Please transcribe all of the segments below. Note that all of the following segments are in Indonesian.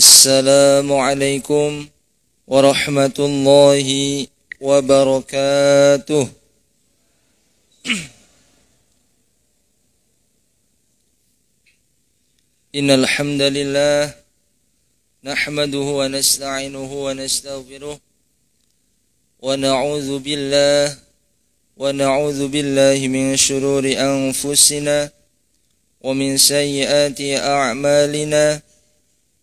السلام عليكم ورحمة الله وبركاته إن الحمد لله نحمده ونستعينه ونستغفره ونعوذ بالله ونعوذ بالله من شرور أنفسنا ومن سيئات أعمالنا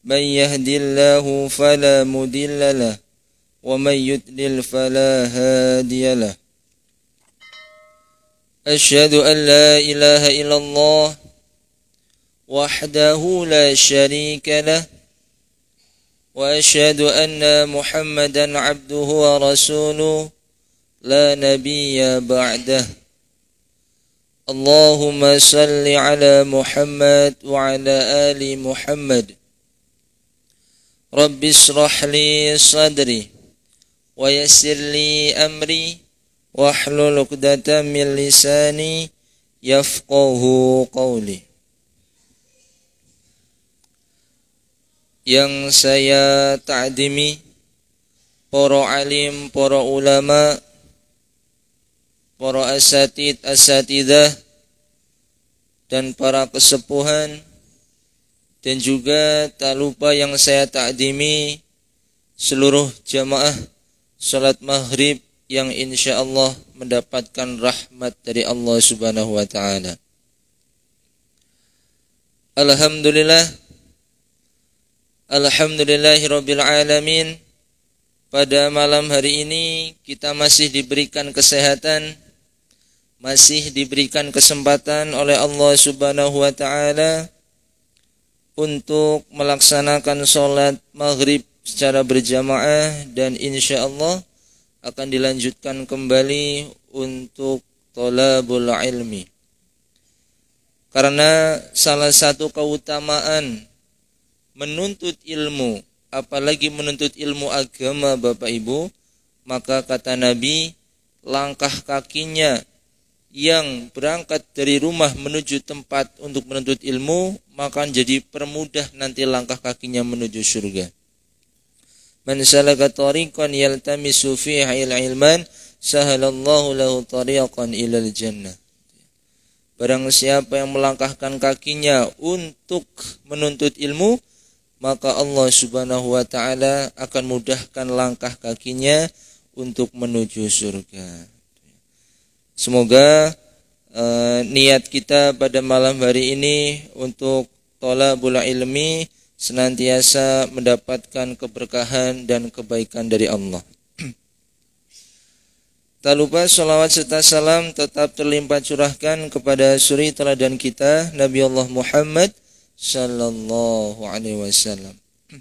من يهد الله فلا مدل له ومن يدلل فلا هادي له أشهد أن لا إله إلا الله وحده لا شريك له وأشهد أن محمدا عبده ورسوله لا نبي بعده اللهم صل على محمد وعلى آل محمد Rabbi shrah li sadri wa yassir li amri wahlul 'uqdatam min lisani yafqahu qawli yang saya ta'dimi para alim para ulama para asatid asatidah dan para kesepuhan dan juga tak lupa yang saya takdimi seluruh jamaah salat maghrib yang insya Allah mendapatkan rahmat dari Allah Subhanahu wa Ta'ala. Alhamdulillah, Alhamdulillahirabbil alamin. Pada malam hari ini kita masih diberikan kesehatan, masih diberikan kesempatan oleh Allah Subhanahu wa taala untuk melaksanakan sholat maghrib secara berjamaah dan insya Allah akan dilanjutkan kembali untuk tolabul ilmi. Karena salah satu keutamaan menuntut ilmu, apalagi menuntut ilmu agama Bapak Ibu, maka kata Nabi, langkah kakinya yang berangkat dari rumah menuju tempat untuk menuntut ilmu, maka jadi permudah nanti langkah kakinya menuju surga. Man salaka tariqan yaltamisu fiha ilman sahalallahu lahu tariqan ilal jannah. Barang siapa yang melangkahkan kakinya untuk menuntut ilmu, maka Allah Subhanahu wa taala akan mudahkan langkah kakinya untuk menuju surga. Semoga eh, niat kita pada malam hari ini untuk tolak bula ilmi senantiasa mendapatkan keberkahan dan kebaikan dari Allah. Tak lupa salawat serta salam tetap terlimpah curahkan kepada suri teladan kita Nabi Allah Muhammad Sallallahu Alaihi Wasallam.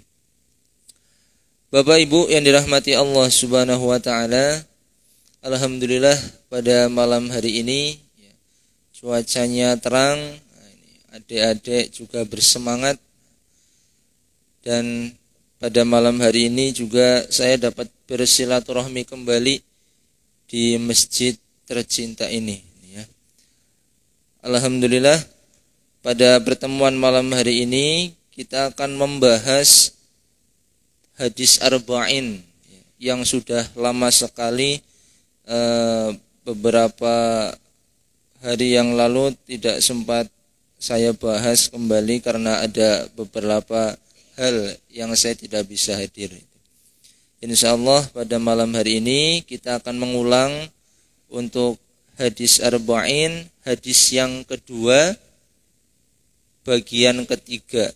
Bapak Ibu yang dirahmati Allah Subhanahu Wa Taala, Alhamdulillah pada malam hari ini ya, cuacanya terang, adik-adik juga bersemangat dan pada malam hari ini juga saya dapat bersilaturahmi kembali di masjid tercinta ini. Ya. Alhamdulillah pada pertemuan malam hari ini kita akan membahas hadis arba'in ya, yang sudah lama sekali Eh, beberapa hari yang lalu tidak sempat saya bahas kembali karena ada beberapa hal yang saya tidak bisa hadir. Insya Allah pada malam hari ini kita akan mengulang untuk hadis arba'in, hadis yang kedua, bagian ketiga,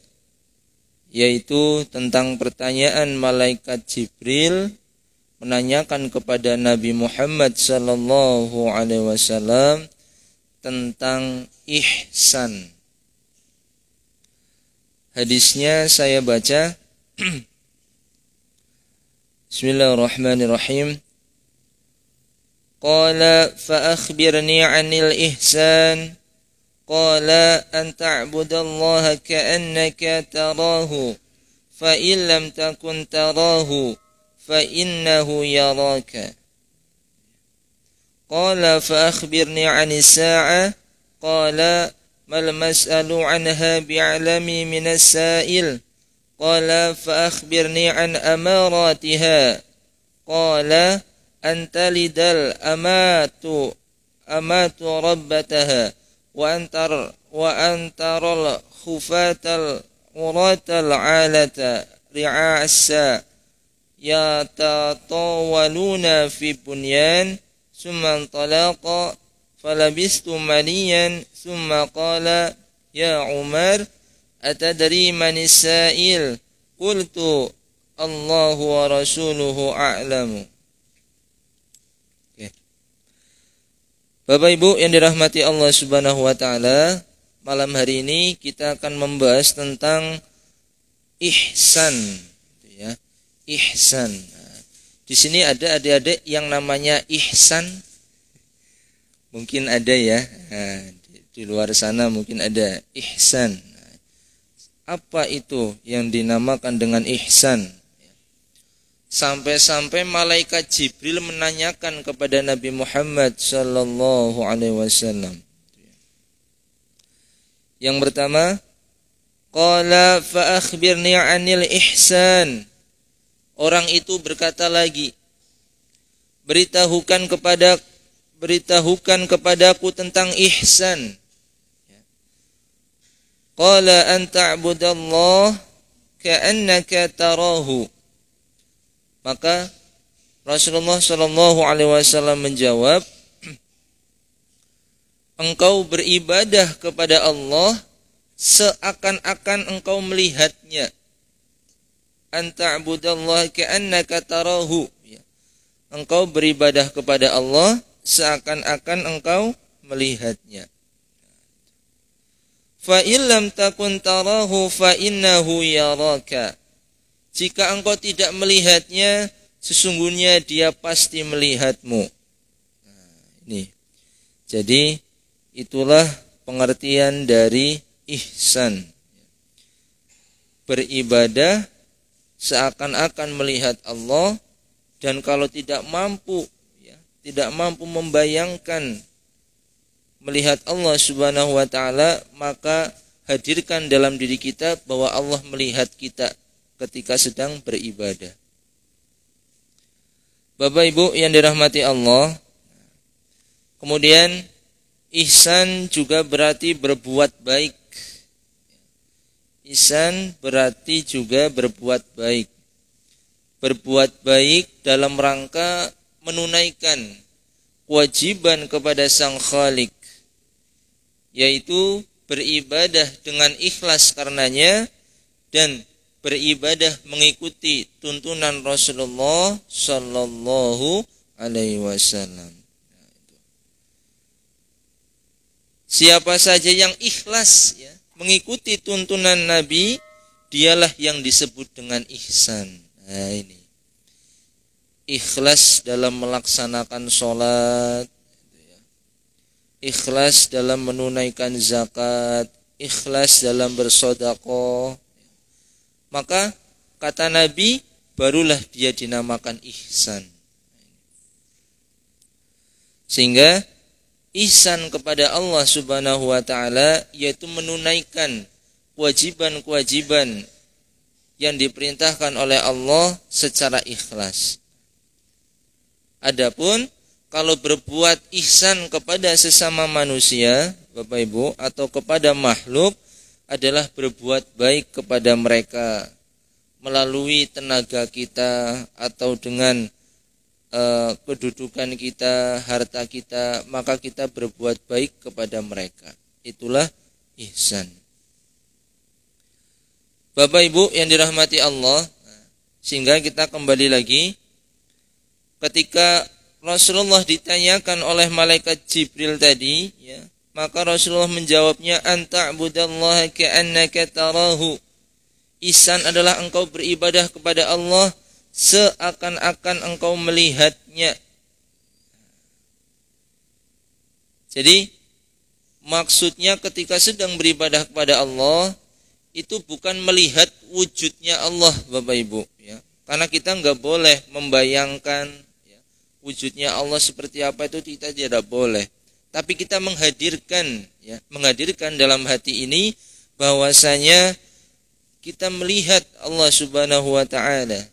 yaitu tentang pertanyaan malaikat Jibril menanyakan kepada Nabi Muhammad sallallahu alaihi wasallam tentang ihsan. Hadisnya saya baca Bismillahirrahmanirrahim. Qala fa akhbirni 'anil ihsan. Qala an ta'budallaha ka'annaka tarahu fa in lam takun tarahu فإنه يراك قال فأخبرني عن الساعة قال ما المسأل عنها بعلم من السائل قال فأخبرني عن أماراتها قال أن تلد الأمات أمات ربتها وأن تر وأن ترى الخفاة العالة رعاع الساعة ya ta yatatawaluna fi bunyan summa talaqa falabistu maliyan summa qala ya Umar atadri man sa'il qultu Allahu wa rasuluhu a'lamu okay. Bapak Ibu yang dirahmati Allah Subhanahu wa taala, malam hari ini kita akan membahas tentang ihsan ihsan. Di sini ada adik-adik yang namanya ihsan. Mungkin ada ya. Di luar sana mungkin ada ihsan. Apa itu yang dinamakan dengan ihsan? Sampai-sampai malaikat Jibril menanyakan kepada Nabi Muhammad sallallahu alaihi wasallam. Yang pertama, qala fa akhbirni 'anil ihsan. Orang itu berkata lagi, beritahukan kepada beritahukan kepadaku tentang ihsan. Qala an ta'budallah ka'annaka tarahu. Maka Rasulullah Shallallahu alaihi wasallam menjawab, engkau beribadah kepada Allah seakan-akan engkau melihatnya anta'budallaha ka'annaka tarahu ya. engkau beribadah kepada Allah seakan-akan engkau melihatnya fa illam takun tarahu fa innahu yaraka jika engkau tidak melihatnya sesungguhnya dia pasti melihatmu nah, ini jadi itulah pengertian dari ihsan beribadah seakan-akan melihat Allah dan kalau tidak mampu ya, tidak mampu membayangkan melihat Allah Subhanahu wa taala maka hadirkan dalam diri kita bahwa Allah melihat kita ketika sedang beribadah. Bapak Ibu yang dirahmati Allah, kemudian ihsan juga berarti berbuat baik Ihsan berarti juga berbuat baik. Berbuat baik dalam rangka menunaikan kewajiban kepada Sang Khalik yaitu beribadah dengan ikhlas karenanya dan beribadah mengikuti tuntunan Rasulullah Shallallahu Alaihi Wasallam. Siapa saja yang ikhlas ya mengikuti tuntunan Nabi, dialah yang disebut dengan ihsan. Nah ini. Ikhlas dalam melaksanakan sholat. Gitu ya. Ikhlas dalam menunaikan zakat. Ikhlas dalam bersodako. Gitu ya. Maka kata Nabi, barulah dia dinamakan ihsan. Nah, Sehingga ihsan kepada Allah Subhanahu wa taala yaitu menunaikan kewajiban-kewajiban yang diperintahkan oleh Allah secara ikhlas. Adapun kalau berbuat ihsan kepada sesama manusia, Bapak Ibu, atau kepada makhluk adalah berbuat baik kepada mereka melalui tenaga kita atau dengan uh, kedudukan kita, harta kita, maka kita berbuat baik kepada mereka. Itulah ihsan. Bapak Ibu yang dirahmati Allah, sehingga kita kembali lagi ketika Rasulullah ditanyakan oleh malaikat Jibril tadi, ya, maka Rasulullah menjawabnya anta'budallaha ka'annaka tarahu. Ihsan adalah engkau beribadah kepada Allah seakan-akan engkau melihatnya. Jadi maksudnya ketika sedang beribadah kepada Allah itu bukan melihat wujudnya Allah Bapak Ibu ya. Karena kita nggak boleh membayangkan ya, wujudnya Allah seperti apa itu kita tidak boleh. Tapi kita menghadirkan ya, menghadirkan dalam hati ini bahwasanya kita melihat Allah Subhanahu wa taala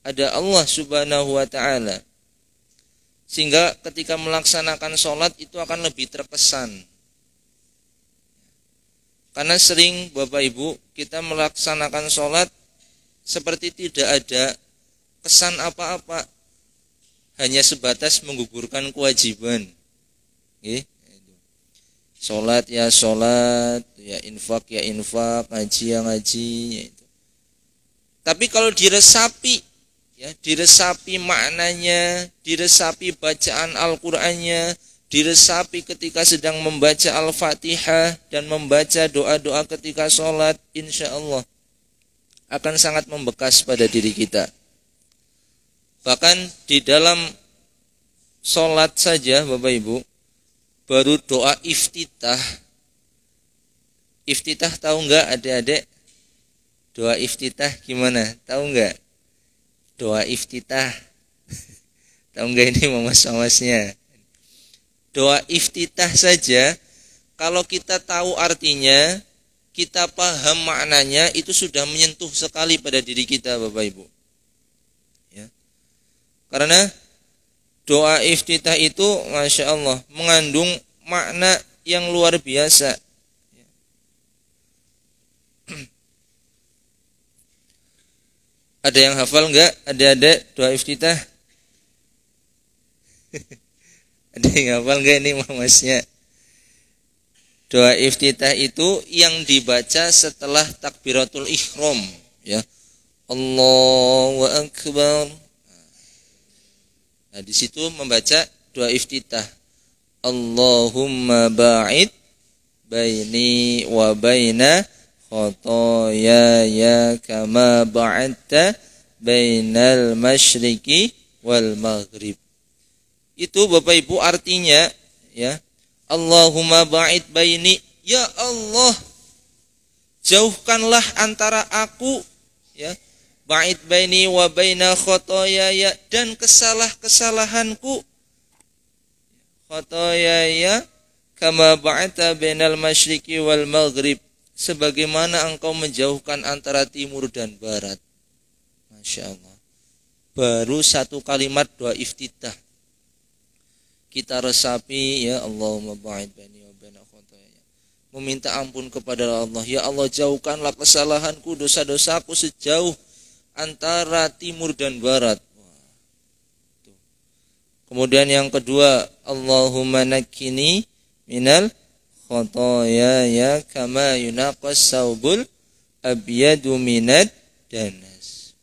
ada Allah Subhanahu wa taala. Sehingga ketika melaksanakan sholat itu akan lebih terkesan. Karena sering Bapak Ibu kita melaksanakan sholat seperti tidak ada kesan apa-apa. Hanya sebatas menggugurkan kewajiban. Sholat ya sholat, ya infak ya infak, ngaji ya ngaji. Ya Tapi kalau diresapi ya diresapi maknanya, diresapi bacaan Al-Qur'annya, diresapi ketika sedang membaca Al-Fatihah dan membaca doa-doa ketika sholat, insya Allah akan sangat membekas pada diri kita. Bahkan di dalam sholat saja Bapak Ibu, baru doa iftitah. Iftitah tahu nggak adik-adik? Doa iftitah gimana? Tahu nggak? doa iftitah tahu nggak ini mamas-mamasnya doa iftitah saja kalau kita tahu artinya kita paham maknanya itu sudah menyentuh sekali pada diri kita Bapak Ibu ya. karena doa iftitah itu Masya Allah mengandung makna yang luar biasa Ada yang hafal enggak? Ada-ada doa iftitah? ada yang hafal enggak ini mamasnya? Doa iftitah itu yang dibaca setelah takbiratul ihram, ya. Allahu akbar. Nah, di situ membaca doa iftitah. Allahumma ba'id baini wa baina خطاياي kama ba'atta bainal المشرق wal maghrib. Itu Bapak Ibu artinya ya Allahumma ba'id baini ya Allah jauhkanlah antara aku ya ba'id baini wa baina khotoyaya dan kesalah-kesalahanku khotoyaya kama ba'ata bainal masyriqi wal maghrib sebagaimana engkau menjauhkan antara timur dan barat. Masya Allah. Baru satu kalimat doa iftitah. Kita resapi ya Allah ba'id bani Meminta ampun kepada Allah. Ya Allah jauhkanlah kesalahanku, dosa-dosaku sejauh antara timur dan barat. Kemudian yang kedua, Allahumma nakini minal khotoyaya ya kama yunaqas saubul abyadu minad danas.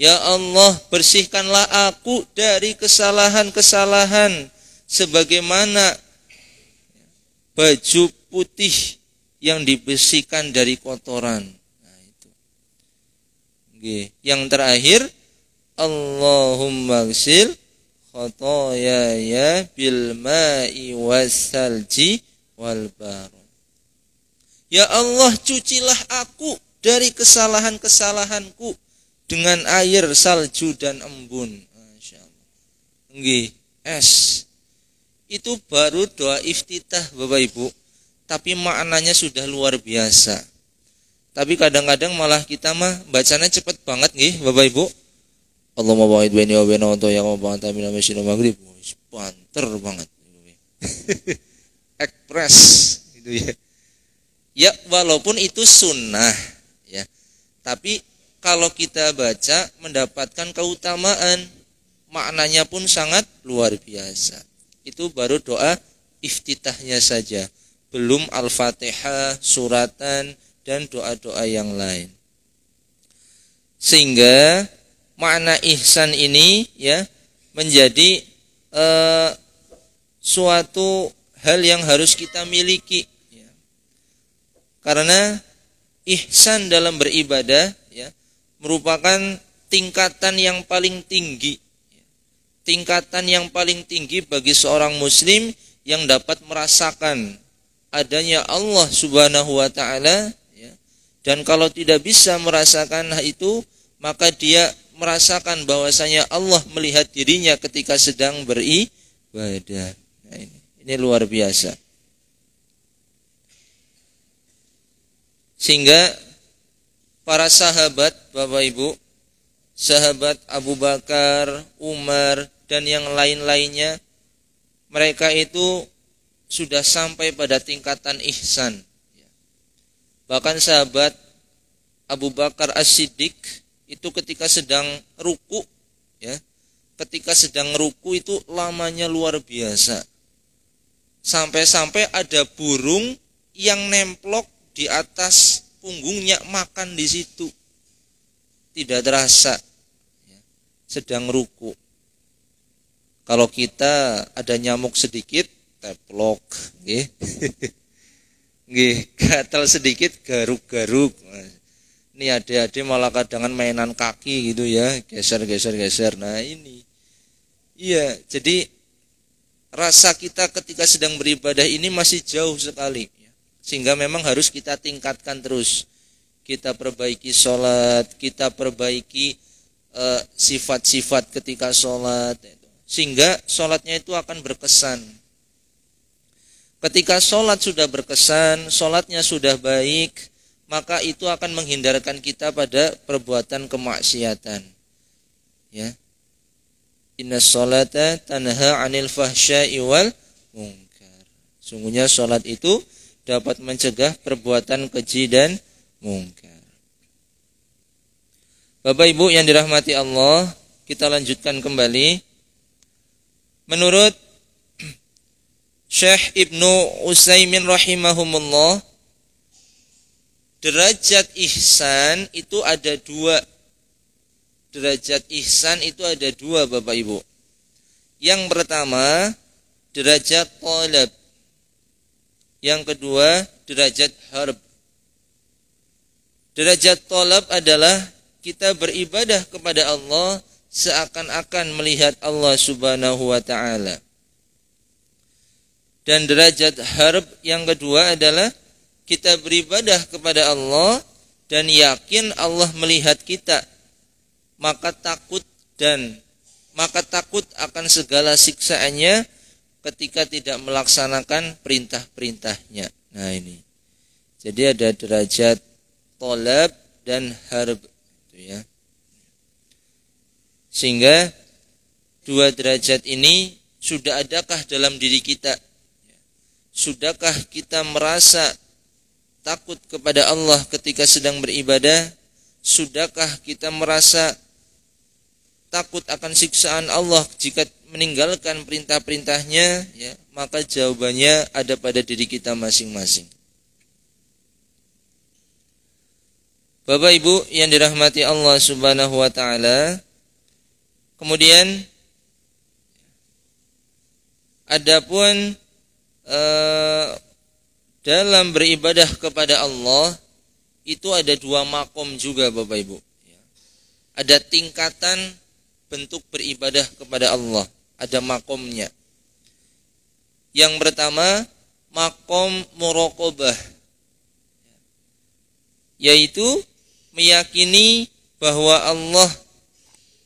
Ya Allah, bersihkanlah aku dari kesalahan-kesalahan sebagaimana baju putih yang dibersihkan dari kotoran. Nah, itu. Oke. Yang terakhir, Allahumma gsil khotoyaya ya bil ma'i salji wal Ya Allah cucilah aku dari kesalahan-kesalahanku dengan air salju dan embun. Nggih, es. Itu baru doa iftitah Bapak Ibu. Tapi maknanya sudah luar biasa. Tapi kadang-kadang malah kita mah bacanya cepat banget nggih Bapak Ibu. Allah Allahumma bangkit baini wa baina ya wa ba'anta min masyidil maghrib. banter banget ekspres gitu ya. Ya walaupun itu sunnah ya. Tapi kalau kita baca mendapatkan keutamaan maknanya pun sangat luar biasa. Itu baru doa iftitahnya saja. Belum Al-Fatihah, suratan dan doa-doa yang lain. Sehingga makna ihsan ini ya menjadi eh, suatu hal yang harus kita miliki ya. karena ihsan dalam beribadah ya merupakan tingkatan yang paling tinggi ya. tingkatan yang paling tinggi bagi seorang muslim yang dapat merasakan adanya Allah Subhanahu wa taala ya. Dan kalau tidak bisa merasakan itu, maka dia merasakan bahwasanya Allah melihat dirinya ketika sedang beribadah. Ini luar biasa. Sehingga para sahabat, Bapak Ibu, sahabat Abu Bakar, Umar, dan yang lain-lainnya, mereka itu sudah sampai pada tingkatan ihsan. Bahkan sahabat Abu Bakar As-Siddiq itu ketika sedang ruku ya, ketika sedang ruku itu lamanya luar biasa. Sampai-sampai ada burung yang nemplok di atas punggungnya makan di situ. Tidak terasa. Sedang ruku. Kalau kita ada nyamuk sedikit, teplok. Gih. gatal sedikit garuk-garuk. Ini adik-adik malah kadang mainan kaki gitu ya, geser-geser-geser. Nah ini, iya. Jadi rasa kita ketika sedang beribadah ini masih jauh sekali sehingga memang harus kita tingkatkan terus kita perbaiki sholat kita perbaiki eh, sifat-sifat uh, ketika sholat sehingga sholatnya itu akan berkesan ketika sholat sudah berkesan sholatnya sudah baik maka itu akan menghindarkan kita pada perbuatan kemaksiatan ya Inna sholata tanha anil fahsyai wal mungkar. Sungguhnya sholat itu dapat mencegah perbuatan keji dan mungkar. Bapak Ibu yang dirahmati Allah, kita lanjutkan kembali. Menurut Syekh Ibnu Utsaimin rahimahumullah, derajat ihsan itu ada dua derajat ihsan itu ada dua Bapak Ibu. Yang pertama derajat tolab, Yang kedua derajat harb. Derajat tolab adalah kita beribadah kepada Allah seakan-akan melihat Allah Subhanahu wa taala. Dan derajat harb yang kedua adalah kita beribadah kepada Allah dan yakin Allah melihat kita maka takut dan maka takut akan segala siksaannya ketika tidak melaksanakan perintah-perintahnya. Nah ini. Jadi ada derajat tolab dan harb gitu ya. Sehingga dua derajat ini sudah adakah dalam diri kita? Sudahkah kita merasa takut kepada Allah ketika sedang beribadah? Sudahkah kita merasa takut akan siksaan Allah jika meninggalkan perintah-perintahnya, ya, maka jawabannya ada pada diri kita masing-masing. Bapak Ibu yang dirahmati Allah Subhanahu wa taala, kemudian adapun eh, dalam beribadah kepada Allah itu ada dua makom juga Bapak Ibu. Ada tingkatan bentuk beribadah kepada Allah. Ada makomnya. Yang pertama, makom murokobah. Yaitu meyakini bahwa Allah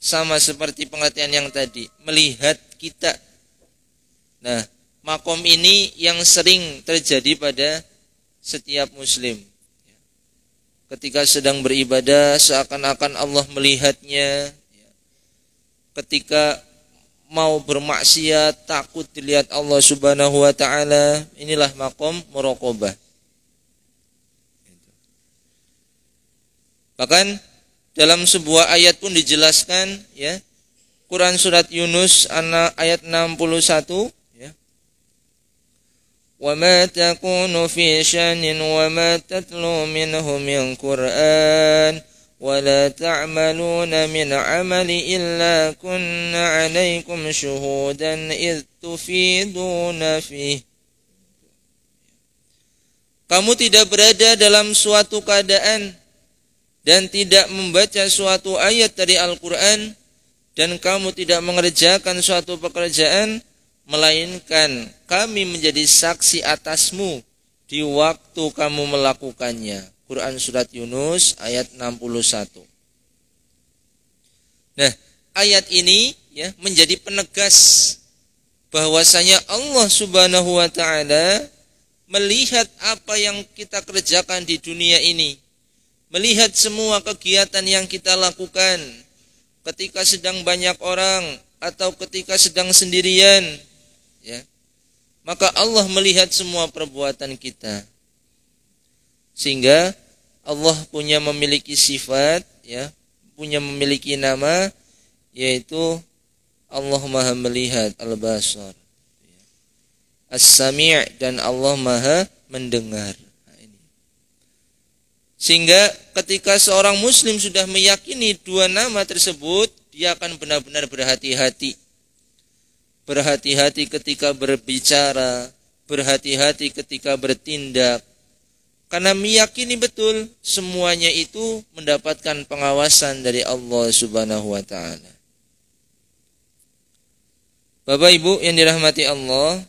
sama seperti pengertian yang tadi, melihat kita. Nah, makom ini yang sering terjadi pada setiap muslim. Ketika sedang beribadah, seakan-akan Allah melihatnya, ketika mau bermaksiat takut dilihat Allah Subhanahu wa taala inilah makom muraqabah bahkan dalam sebuah ayat pun dijelaskan ya Quran surat Yunus ayat 61 ya wa ma takunu fi shanin wa ma tatlu minhu Qur'an ولا تعملون من عمل إلا كن عليكم شهودا إذ تفيدون فيه Kamu tidak berada dalam suatu keadaan dan tidak membaca suatu ayat dari Al-Quran dan kamu tidak mengerjakan suatu pekerjaan melainkan kami menjadi saksi atasmu di waktu kamu melakukannya. Quran surat Yunus ayat 61. Nah, ayat ini ya menjadi penegas bahwasanya Allah Subhanahu wa taala melihat apa yang kita kerjakan di dunia ini. Melihat semua kegiatan yang kita lakukan ketika sedang banyak orang atau ketika sedang sendirian ya. Maka Allah melihat semua perbuatan kita sehingga Allah punya memiliki sifat ya punya memiliki nama yaitu Allah Maha Melihat Al-Basar As-Sami' dan Allah Maha Mendengar nah, sehingga ketika seorang muslim sudah meyakini dua nama tersebut dia akan benar-benar berhati-hati berhati-hati ketika berbicara berhati-hati ketika bertindak karena meyakini betul semuanya itu mendapatkan pengawasan dari Allah Subhanahu wa taala. Bapak Ibu yang dirahmati Allah,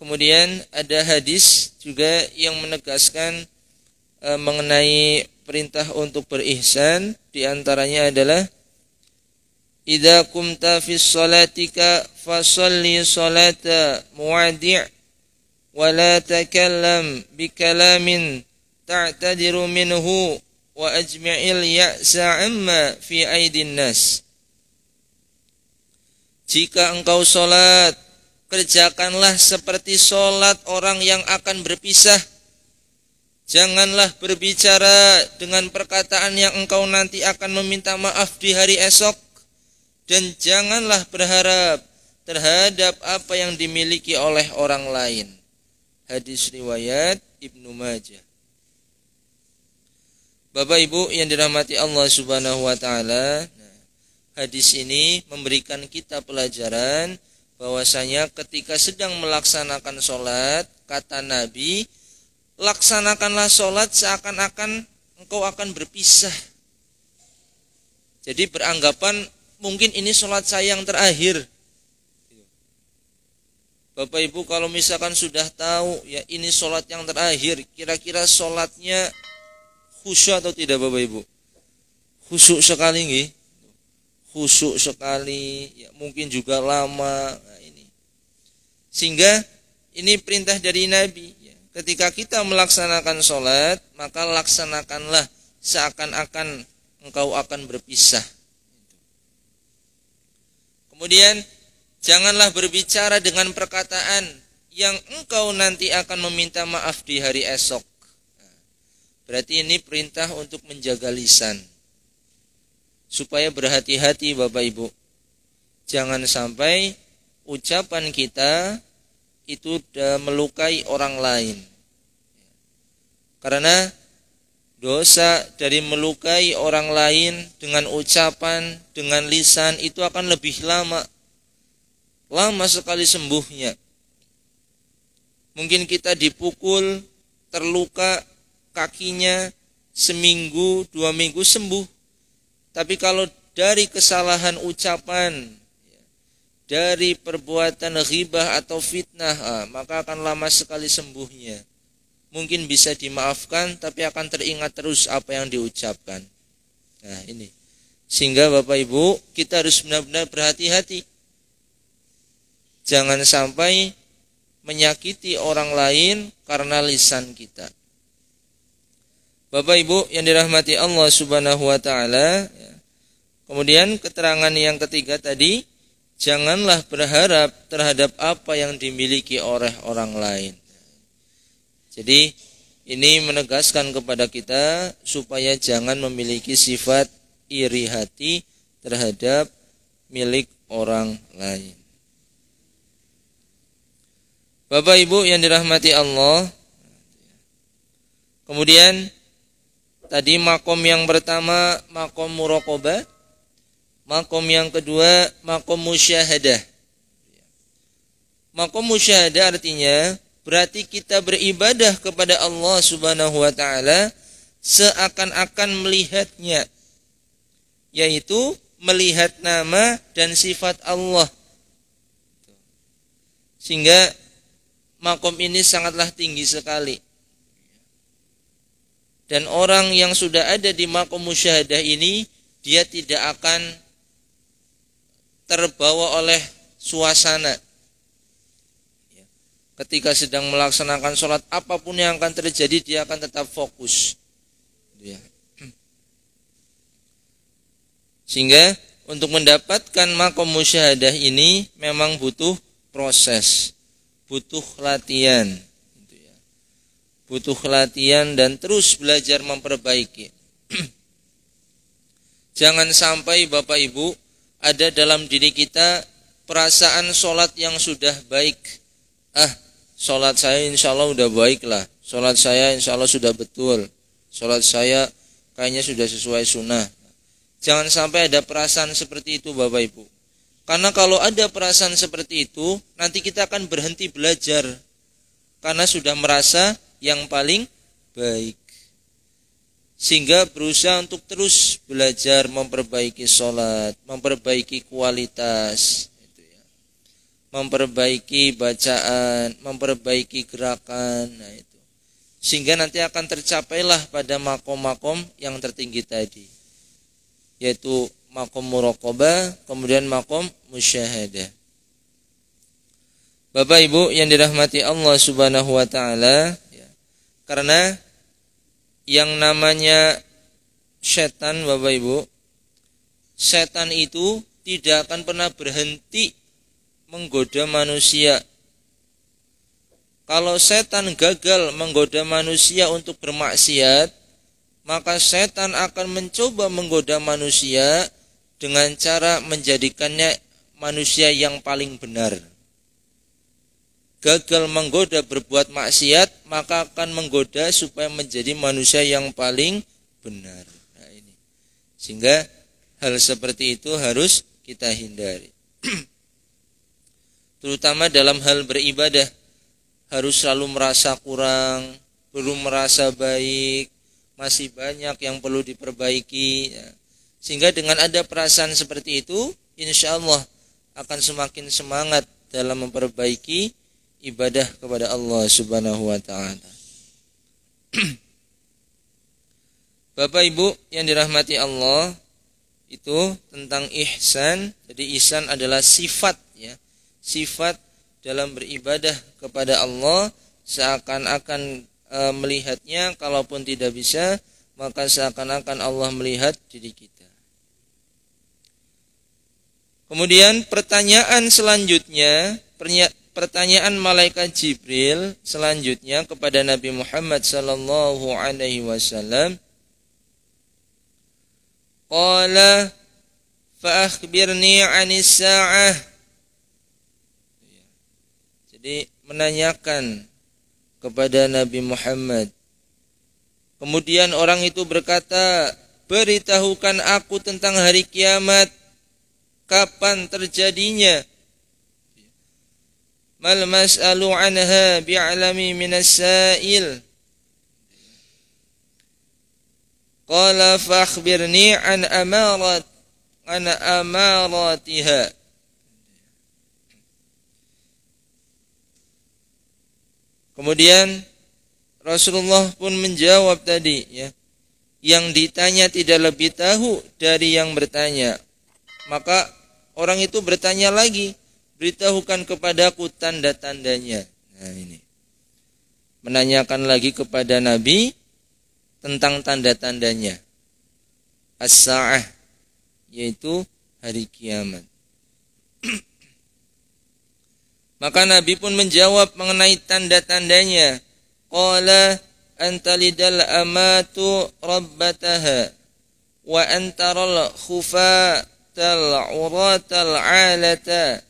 kemudian ada hadis juga yang menegaskan e, mengenai perintah untuk berihsan di antaranya adalah Idza kumta fi shalatika fasalli salata muadi' wa la takallam bi kalamin ta'tadiru minhu wa ajmi'il ya'sa amma fi aidin nas. Jika engkau sholat, kerjakanlah seperti sholat orang yang akan berpisah. Janganlah berbicara dengan perkataan yang engkau nanti akan meminta maaf di hari esok. Dan janganlah berharap terhadap apa yang dimiliki oleh orang lain. Hadis riwayat Ibnu Majah. Bapak Ibu yang dirahmati Allah Subhanahu wa taala, hadis ini memberikan kita pelajaran bahwasanya ketika sedang melaksanakan sholat kata Nabi laksanakanlah sholat seakan-akan engkau akan berpisah jadi beranggapan mungkin ini sholat saya yang terakhir Bapak Ibu kalau misalkan sudah tahu ya ini sholat yang terakhir kira-kira sholatnya khusyuk atau tidak Bapak Ibu? Khusyuk sekali nggih. Khusyuk sekali, ya mungkin juga lama nah, ini. Sehingga ini perintah dari Nabi. Ya. Ketika kita melaksanakan sholat, maka laksanakanlah seakan-akan engkau akan berpisah. Kemudian janganlah berbicara dengan perkataan yang engkau nanti akan meminta maaf di hari esok Berarti ini perintah untuk menjaga lisan. Supaya berhati-hati Bapak Ibu. Jangan sampai ucapan kita itu melukai orang lain. Karena dosa dari melukai orang lain dengan ucapan, dengan lisan itu akan lebih lama. Lama sekali sembuhnya. Mungkin kita dipukul, terluka, kakinya seminggu, dua minggu sembuh. Tapi kalau dari kesalahan ucapan, dari perbuatan ghibah atau fitnah, ah, maka akan lama sekali sembuhnya. Mungkin bisa dimaafkan, tapi akan teringat terus apa yang diucapkan. Nah, ini. Sehingga Bapak Ibu, kita harus benar-benar berhati-hati. Jangan sampai menyakiti orang lain karena lisan kita. Bapak Ibu yang dirahmati Allah Subhanahu wa taala. Ya. Kemudian keterangan yang ketiga tadi, janganlah berharap terhadap apa yang dimiliki oleh orang lain. Jadi ini menegaskan kepada kita supaya jangan memiliki sifat iri hati terhadap milik orang lain. Bapak Ibu yang dirahmati Allah. Kemudian Tadi makom yang pertama makom muraqabah, makom yang kedua makom musyahadah. Makom musyahadah artinya berarti kita beribadah kepada Allah Subhanahu wa taala seakan-akan melihatnya yaitu melihat nama dan sifat Allah. Sehingga makom ini sangatlah tinggi sekali. Dan orang yang sudah ada di makom musyahadah ini dia tidak akan terbawa oleh suasana. Ya. Ketika sedang melaksanakan sholat, apapun yang akan terjadi, dia akan tetap fokus. Gitu ya. Sehingga untuk mendapatkan makom musyahadah ini memang butuh proses, butuh latihan butuh latihan dan terus belajar memperbaiki. Jangan sampai Bapak Ibu ada dalam diri kita perasaan sholat yang sudah baik. Ah, sholat saya insya Allah udah baik lah. Sholat saya insya Allah sudah betul. Sholat saya kayaknya sudah sesuai sunnah. Jangan sampai ada perasaan seperti itu Bapak Ibu. Karena kalau ada perasaan seperti itu, nanti kita akan berhenti belajar. Karena sudah merasa yang paling baik. Sehingga berusaha untuk terus belajar memperbaiki sholat, memperbaiki kualitas, gitu ya. memperbaiki bacaan, memperbaiki gerakan. Nah itu. Sehingga nanti akan tercapailah pada makom-makom yang tertinggi tadi. Yaitu makom muraqabah, kemudian makom musyahadah. Bapak Ibu yang dirahmati Allah Subhanahu wa taala, karena yang namanya setan Bapak Ibu, setan itu tidak akan pernah berhenti menggoda manusia. Kalau setan gagal menggoda manusia untuk bermaksiat, maka setan akan mencoba menggoda manusia dengan cara menjadikannya manusia yang paling benar gagal menggoda berbuat maksiat maka akan menggoda supaya menjadi manusia yang paling benar nah ini sehingga hal seperti itu harus kita hindari terutama dalam hal beribadah harus selalu merasa kurang belum merasa baik masih banyak yang perlu diperbaiki ya. sehingga dengan ada perasaan seperti itu insya Allah akan semakin semangat dalam memperbaiki ibadah kepada Allah Subhanahu wa taala. Bapak Ibu yang dirahmati Allah, itu tentang ihsan. Jadi ihsan adalah sifat ya. Sifat dalam beribadah kepada Allah seakan-akan e, melihatnya kalaupun tidak bisa maka seakan-akan Allah melihat diri kita. Kemudian pertanyaan selanjutnya pertanyaan malaikat Jibril selanjutnya kepada Nabi Muhammad sallallahu alaihi wasallam qala fa akhbirni 'anis sa'ah jadi menanyakan kepada Nabi Muhammad kemudian orang itu berkata beritahukan aku tentang hari kiamat kapan terjadinya mal mas'alu anha bi'alami minas sa'il qala fakhbirni an amarat an amaratiha Kemudian Rasulullah pun menjawab tadi ya yang ditanya tidak lebih tahu dari yang bertanya maka orang itu bertanya lagi beritahukan kepadaku tanda-tandanya. Nah ini. Menanyakan lagi kepada Nabi tentang tanda-tandanya. As-sa'ah yaitu hari kiamat. Maka Nabi pun menjawab mengenai tanda-tandanya. Qala antalidal amatu rabbataha wa antaral khufatal uratal alata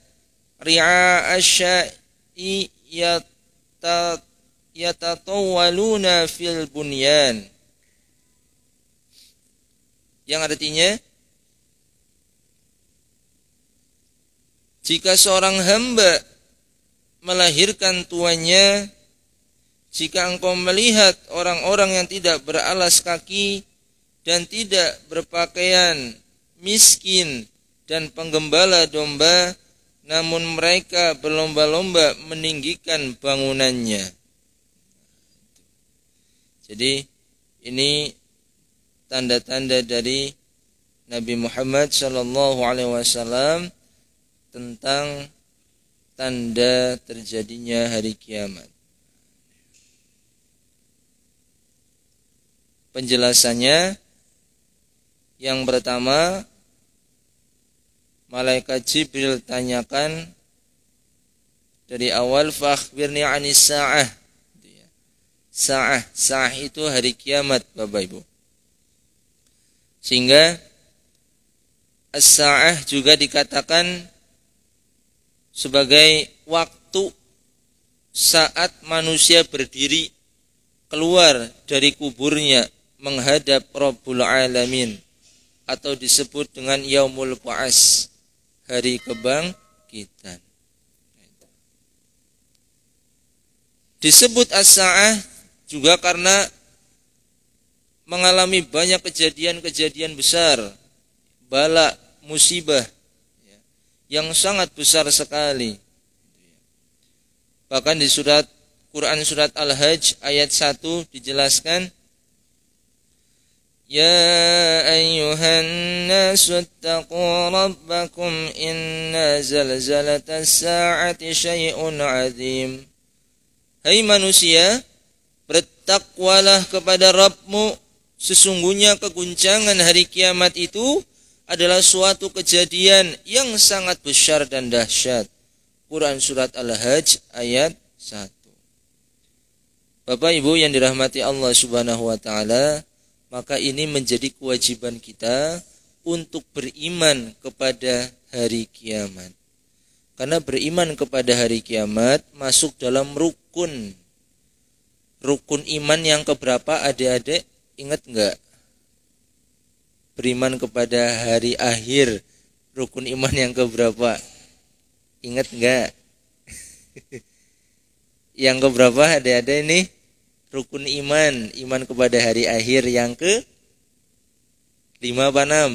ri'a asya'i fil bunyan yang artinya jika seorang hamba melahirkan tuannya jika engkau melihat orang-orang yang tidak beralas kaki dan tidak berpakaian miskin dan penggembala domba namun mereka berlomba-lomba meninggikan bangunannya. Jadi ini tanda-tanda dari Nabi Muhammad Shallallahu Alaihi Wasallam tentang tanda terjadinya hari kiamat. Penjelasannya yang pertama Malaikat Jibril tanyakan dari awal fakhbirni anis sa'ah. Sa'ah, sa'ah itu hari kiamat Bapak Ibu. Sehingga as-sa'ah juga dikatakan sebagai waktu saat manusia berdiri keluar dari kuburnya menghadap Rabbul Alamin atau disebut dengan Yaumul Ba hari kebangkitan. Disebut as juga karena mengalami banyak kejadian-kejadian besar, bala, musibah yang sangat besar sekali. Bahkan di surat Quran surat Al-Hajj ayat 1 dijelaskan يا أيها الناس اتقوا ربكم إن زلزلة الساعة شيء عظيم Hai manusia, bertakwalah kepada Rabbmu. Sesungguhnya keguncangan hari kiamat itu adalah suatu kejadian yang sangat besar dan dahsyat. Quran Surat Al-Hajj ayat 1. Bapak Ibu yang dirahmati Allah Subhanahu wa taala, maka ini menjadi kewajiban kita untuk beriman kepada hari kiamat. Karena beriman kepada hari kiamat masuk dalam rukun. Rukun iman yang keberapa adik-adik ingat enggak? Beriman kepada hari akhir rukun iman yang keberapa? Ingat enggak? yang keberapa adik-adik ini? rukun iman, iman kepada hari akhir yang ke lima apa enam?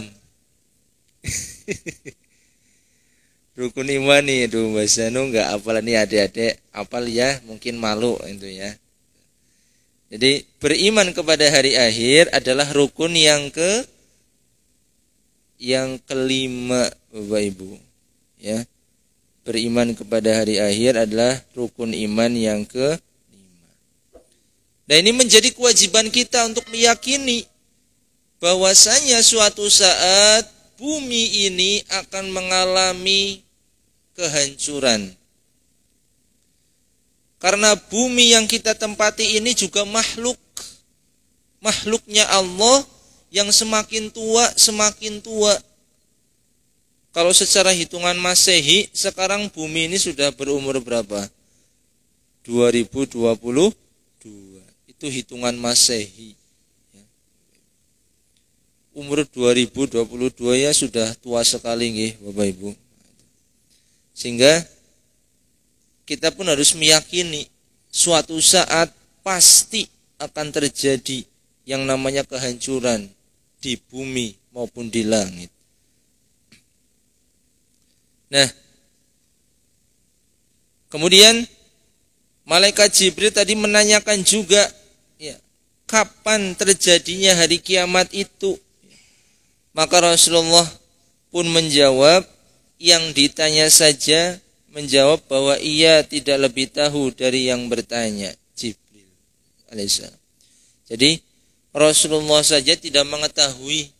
rukun iman nih, tuh bahasa nu nggak apal nih adik-adik, apal ya mungkin malu itu ya. Jadi beriman kepada hari akhir adalah rukun yang ke yang kelima Bapak Ibu. Ya. Beriman kepada hari akhir adalah rukun iman yang ke dan ini menjadi kewajiban kita untuk meyakini bahwasanya suatu saat bumi ini akan mengalami kehancuran. Karena bumi yang kita tempati ini juga makhluk. Makhluknya Allah yang semakin tua, semakin tua. Kalau secara hitungan Masehi, sekarang bumi ini sudah berumur berapa? 2020 itu hitungan Masehi. Ya. Umur 2022 ya sudah tua sekali nih Bapak Ibu. Sehingga kita pun harus meyakini suatu saat pasti akan terjadi yang namanya kehancuran di bumi maupun di langit. Nah, kemudian malaikat Jibril tadi menanyakan juga kapan terjadinya hari kiamat itu? Maka Rasulullah pun menjawab, yang ditanya saja menjawab bahwa ia tidak lebih tahu dari yang bertanya. Jibril alaihissalam. Jadi Rasulullah saja tidak mengetahui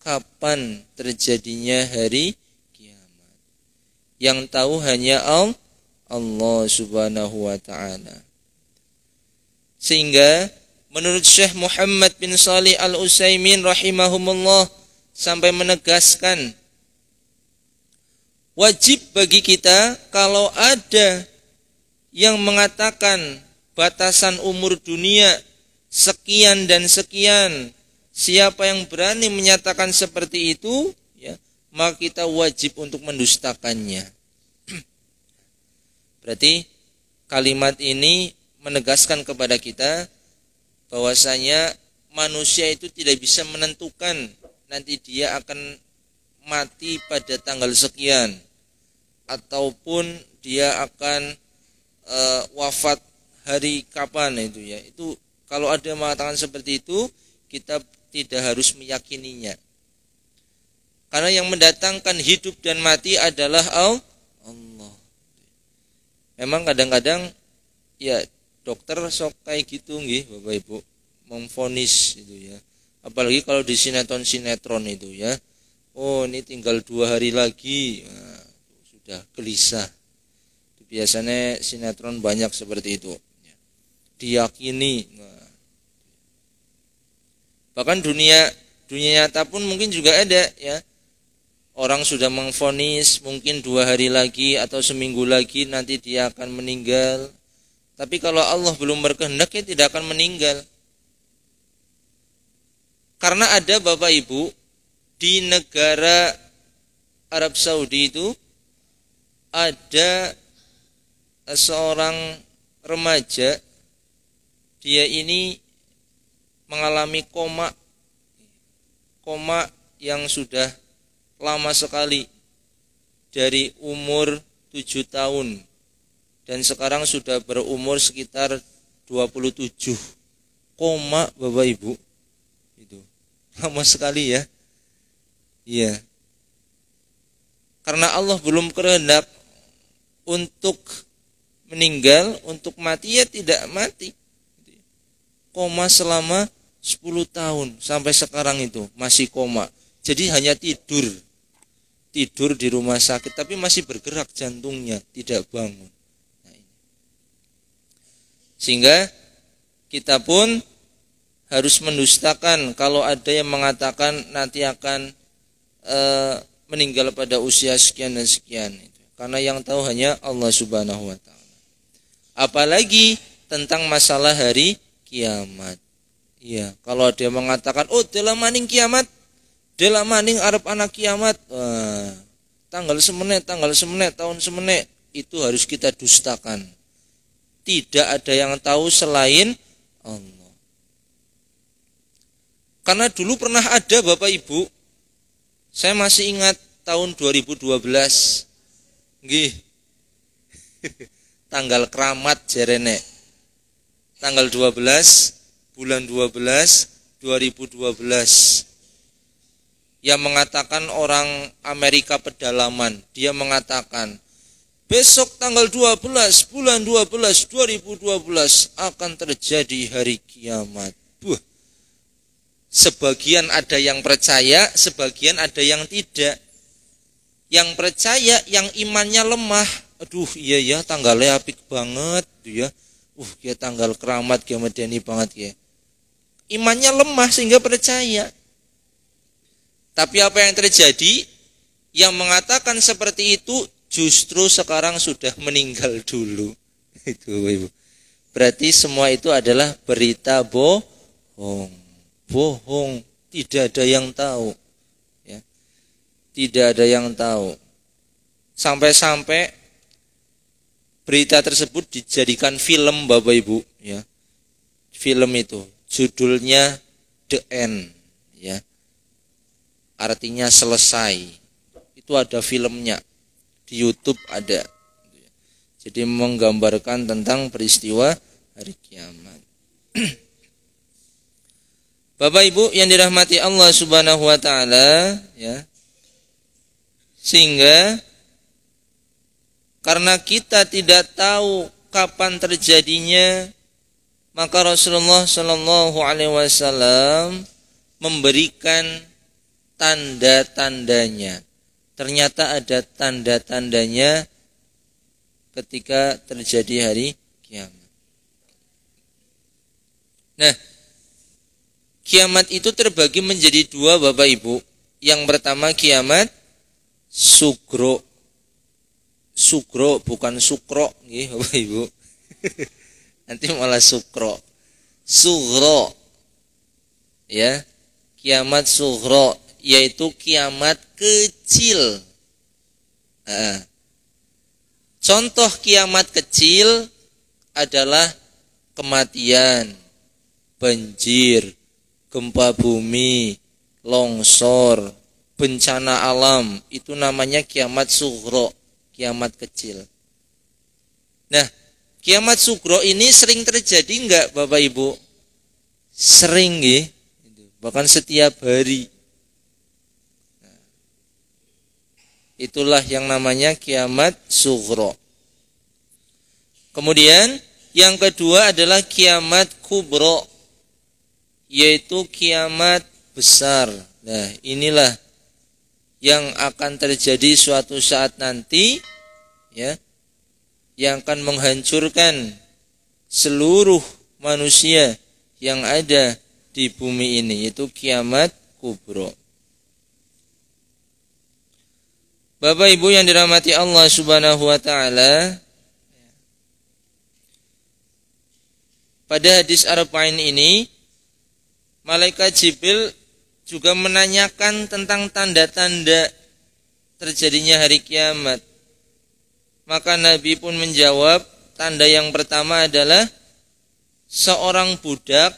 kapan terjadinya hari kiamat. Yang tahu hanya Allah Subhanahu wa taala. Sehingga Menurut Syekh Muhammad bin Salih Al-Utsaimin rahimahumullah sampai menegaskan wajib bagi kita kalau ada yang mengatakan batasan umur dunia sekian dan sekian siapa yang berani menyatakan seperti itu ya maka kita wajib untuk mendustakannya berarti kalimat ini menegaskan kepada kita bahwasanya manusia itu tidak bisa menentukan nanti dia akan mati pada tanggal sekian ataupun dia akan e, wafat hari kapan itu ya. Itu kalau ada yang mengatakan seperti itu, kita tidak harus meyakininya. Karena yang mendatangkan hidup dan mati adalah Allah. Memang kadang-kadang ya dokter sok kayak gitu nggih Bapak Ibu memfonis itu ya apalagi kalau di sinetron sinetron itu ya oh ini tinggal dua hari lagi nah, sudah gelisah biasanya sinetron banyak seperti itu diyakini nah. bahkan dunia dunia nyata pun mungkin juga ada ya orang sudah mengfonis mungkin dua hari lagi atau seminggu lagi nanti dia akan meninggal tapi kalau Allah belum berkehendak ya tidak akan meninggal. Karena ada Bapak Ibu di negara Arab Saudi itu ada seorang remaja dia ini mengalami koma koma yang sudah lama sekali dari umur 7 tahun dan sekarang sudah berumur sekitar 27 koma Bapak Ibu itu lama sekali ya iya karena Allah belum kerendap untuk meninggal untuk mati ya tidak mati koma selama 10 tahun sampai sekarang itu masih koma jadi hanya tidur tidur di rumah sakit tapi masih bergerak jantungnya tidak bangun sehingga kita pun harus mendustakan kalau ada yang mengatakan nanti akan e, meninggal pada usia sekian dan sekian. Karena yang tahu hanya Allah Subhanahu wa taala. Apalagi tentang masalah hari kiamat. Iya, kalau ada yang mengatakan, "Oh, dalam maning kiamat, dalam maning Arab anak kiamat." Wah, tanggal semenit, tanggal semenit, tahun semenit itu harus kita dustakan tidak ada yang tahu selain Allah. Karena dulu pernah ada Bapak Ibu, saya masih ingat tahun 2012. Nggih. Tanggal keramat jerene. Tanggal 12 bulan 12 2012 yang mengatakan orang Amerika pedalaman. Dia mengatakan Besok tanggal 12 bulan 12 2012 akan terjadi hari kiamat. Buh. Sebagian ada yang percaya, sebagian ada yang tidak. Yang percaya yang imannya lemah. Aduh, iya ya tanggalnya apik banget gitu ya. Uh, dia ya tanggal keramat kiamat ya ini banget ya. Imannya lemah sehingga percaya. Tapi apa yang terjadi? Yang mengatakan seperti itu justru sekarang sudah meninggal dulu. Itu Ibu. Berarti semua itu adalah berita bohong. Bohong, tidak ada yang tahu. Ya. Tidak ada yang tahu. Sampai-sampai berita tersebut dijadikan film Bapak Ibu, ya. Film itu judulnya The End, ya. Artinya selesai. Itu ada filmnya di YouTube ada. Gitu ya. Jadi menggambarkan tentang peristiwa hari kiamat. Bapak Ibu yang dirahmati Allah Subhanahu wa taala, ya. Sehingga karena kita tidak tahu kapan terjadinya maka Rasulullah Shallallahu Alaihi Wasallam memberikan tanda-tandanya ternyata ada tanda-tandanya ketika terjadi hari kiamat. Nah, kiamat itu terbagi menjadi dua Bapak Ibu. Yang pertama kiamat sugro. Sugro bukan sukro nggih Bapak Ibu. Nanti malah sukro. Sugro. Ya. Kiamat sugro yaitu kiamat kecil. contoh kiamat kecil adalah kematian, banjir, gempa bumi, longsor, bencana alam. Itu namanya kiamat sugro, kiamat kecil. Nah, kiamat sugro ini sering terjadi enggak Bapak Ibu? Sering ya, bahkan setiap hari Itulah yang namanya kiamat sugro. Kemudian yang kedua adalah kiamat kubro, yaitu kiamat besar. Nah, inilah yang akan terjadi suatu saat nanti, ya, yang akan menghancurkan seluruh manusia yang ada di bumi ini, yaitu kiamat kubro. Bapak Ibu yang dirahmati Allah Subhanahu wa taala. Pada hadis Arba'in ini malaikat Jibril juga menanyakan tentang tanda-tanda terjadinya hari kiamat. Maka Nabi pun menjawab, tanda yang pertama adalah seorang budak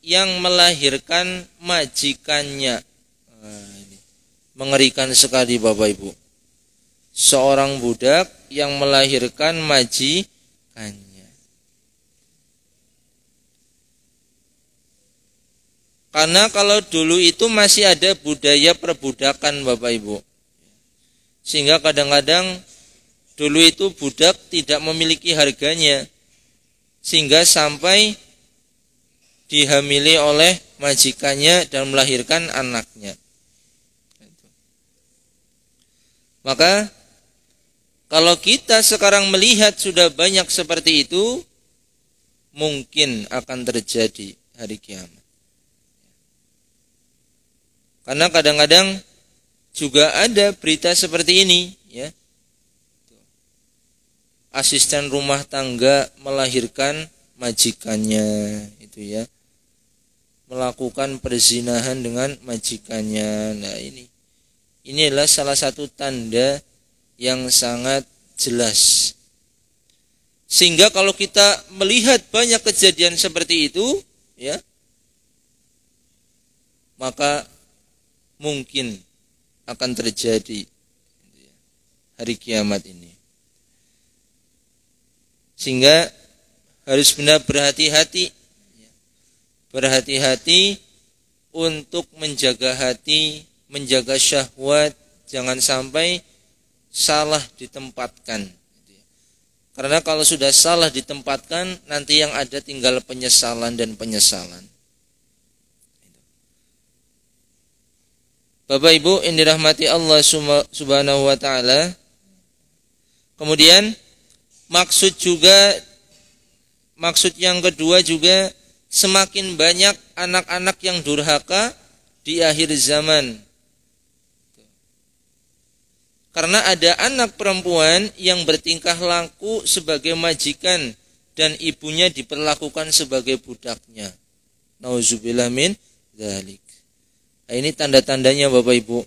yang melahirkan majikannya. Mengerikan sekali Bapak Ibu seorang budak yang melahirkan majikannya. Karena kalau dulu itu masih ada budaya perbudakan Bapak Ibu. Sehingga kadang-kadang dulu itu budak tidak memiliki harganya. Sehingga sampai dihamili oleh majikannya dan melahirkan anaknya. Maka kalau kita sekarang melihat sudah banyak seperti itu, mungkin akan terjadi hari kiamat. Karena kadang-kadang juga ada berita seperti ini, ya. Asisten rumah tangga melahirkan majikannya, itu ya. Melakukan perzinahan dengan majikannya. Nah, ini. inilah salah satu tanda yang sangat jelas. Sehingga kalau kita melihat banyak kejadian seperti itu, ya, maka mungkin akan terjadi hari kiamat ini. Sehingga harus benar berhati-hati, berhati-hati untuk menjaga hati, menjaga syahwat, jangan sampai salah ditempatkan. Gitu ya. Karena kalau sudah salah ditempatkan, nanti yang ada tinggal penyesalan dan penyesalan. Bapak Ibu yang dirahmati Allah Subhanahu wa taala. Kemudian maksud juga maksud yang kedua juga semakin banyak anak-anak yang durhaka di akhir zaman karena ada anak perempuan yang bertingkah laku sebagai majikan dan ibunya diperlakukan sebagai budaknya. Nauzubillah min dzalik. Nah, ini tanda-tandanya Bapak Ibu.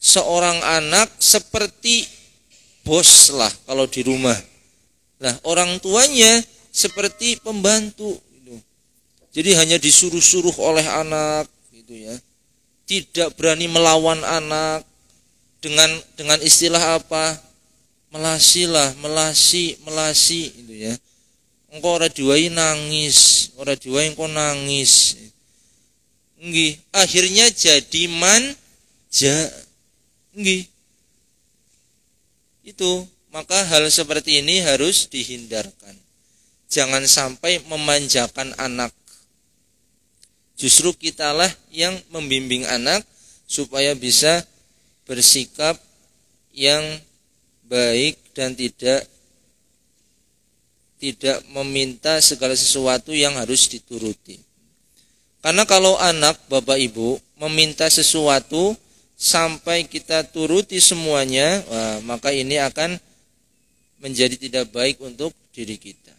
Seorang anak seperti bos lah kalau di rumah. Nah, orang tuanya seperti pembantu gitu. Jadi hanya disuruh-suruh oleh anak gitu ya. Tidak berani melawan anak dengan dengan istilah apa melasilah melasi melasi itu ya engkau ora diwai nangis ora diwai engkau nangis enggi akhirnya jadi manja enggi itu maka hal seperti ini harus dihindarkan jangan sampai memanjakan anak justru kitalah yang membimbing anak supaya bisa bersikap yang baik dan tidak tidak meminta segala sesuatu yang harus dituruti. Karena kalau anak, bapak ibu, meminta sesuatu sampai kita turuti semuanya, wah, maka ini akan menjadi tidak baik untuk diri kita.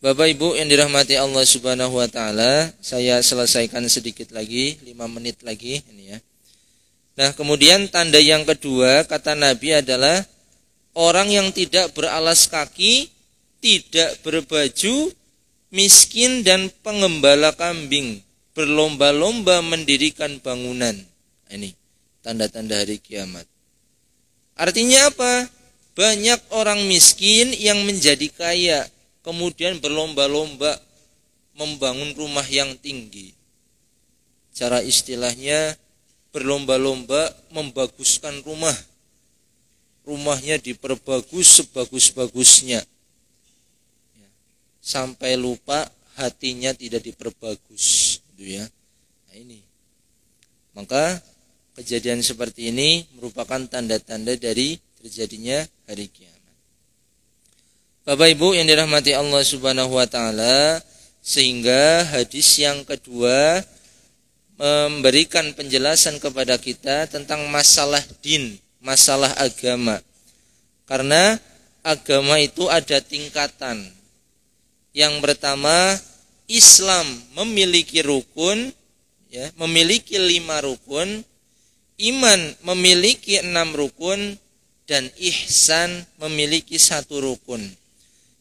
Bapak ibu yang dirahmati Allah subhanahu wa ta'ala, saya selesaikan sedikit lagi, 5 menit lagi ini ya. Nah, kemudian tanda yang kedua kata Nabi adalah orang yang tidak beralas kaki, tidak berbaju, miskin dan pengembala kambing berlomba-lomba mendirikan bangunan. Nah, ini tanda-tanda hari kiamat. Artinya apa? Banyak orang miskin yang menjadi kaya, kemudian berlomba-lomba membangun rumah yang tinggi. Cara istilahnya berlomba-lomba membaguskan rumah. Rumahnya diperbagus sebagus-bagusnya. Sampai lupa hatinya tidak diperbagus, gitu ya. Nah, ini. Maka kejadian seperti ini merupakan tanda-tanda dari terjadinya hari kiamat. Bapak Ibu yang dirahmati Allah Subhanahu wa taala, sehingga hadis yang kedua memberikan penjelasan kepada kita tentang masalah din, masalah agama. Karena agama itu ada tingkatan. Yang pertama, Islam memiliki rukun, ya, memiliki lima rukun, iman memiliki enam rukun, dan ihsan memiliki satu rukun,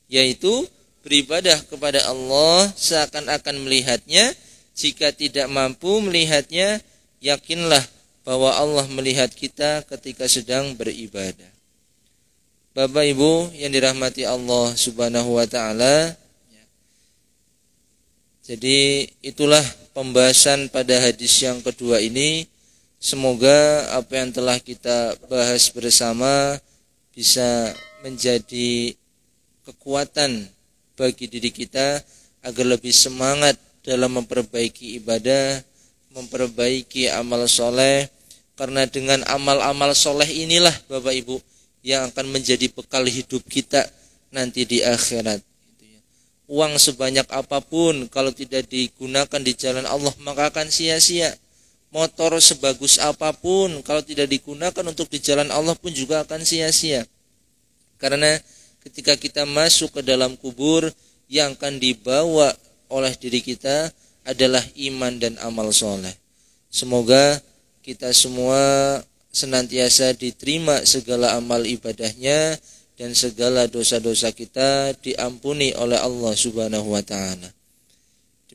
yaitu beribadah kepada Allah seakan-akan melihatnya, jika tidak mampu melihatnya, yakinlah bahwa Allah melihat kita ketika sedang beribadah. Bapak Ibu yang dirahmati Allah Subhanahu wa taala. Ya. Jadi itulah pembahasan pada hadis yang kedua ini. Semoga apa yang telah kita bahas bersama bisa menjadi kekuatan bagi diri kita agar lebih semangat dalam memperbaiki ibadah, memperbaiki amal soleh, karena dengan amal-amal soleh inilah Bapak Ibu yang akan menjadi bekal hidup kita nanti di akhirat. Uang sebanyak apapun kalau tidak digunakan di jalan Allah maka akan sia-sia. Motor sebagus apapun kalau tidak digunakan untuk di jalan Allah pun juga akan sia-sia. Karena ketika kita masuk ke dalam kubur yang akan dibawa oleh diri kita adalah iman dan amal soleh. Semoga kita semua senantiasa diterima segala amal ibadahnya dan segala dosa-dosa kita diampuni oleh Allah Subhanahu wa taala.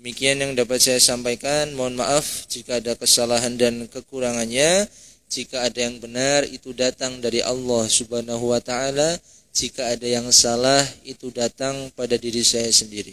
Demikian yang dapat saya sampaikan. Mohon maaf jika ada kesalahan dan kekurangannya. Jika ada yang benar itu datang dari Allah Subhanahu wa taala. Jika ada yang salah itu datang pada diri saya sendiri.